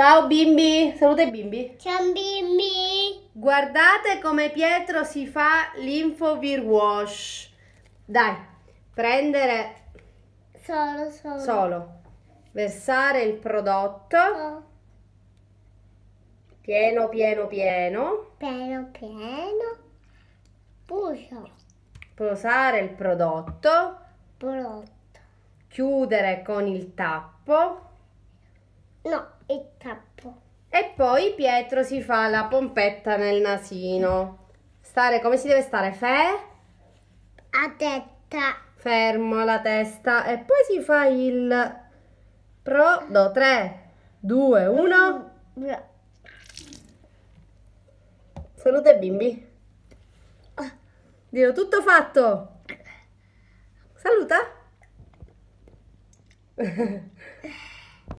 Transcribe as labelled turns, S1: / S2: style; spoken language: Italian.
S1: Ciao bimbi, saluta i bimbi. Ciao bimbi. Guardate come Pietro si fa l'infovir wash. Dai, prendere
S2: solo, solo. solo.
S1: Versare il prodotto. Oh. Pieno, pieno, pieno.
S2: Pieno, pieno. Puso.
S1: Posare il prodotto. Prodotto. Chiudere con il tappo. No e tappo. E poi Pietro si fa la pompetta nel nasino. Stare come si deve stare? Fe? A testa. Fermo la testa e poi si fa il prodo. 3, 2, 1. Salute bimbi.
S3: Dio, tutto fatto. Saluta.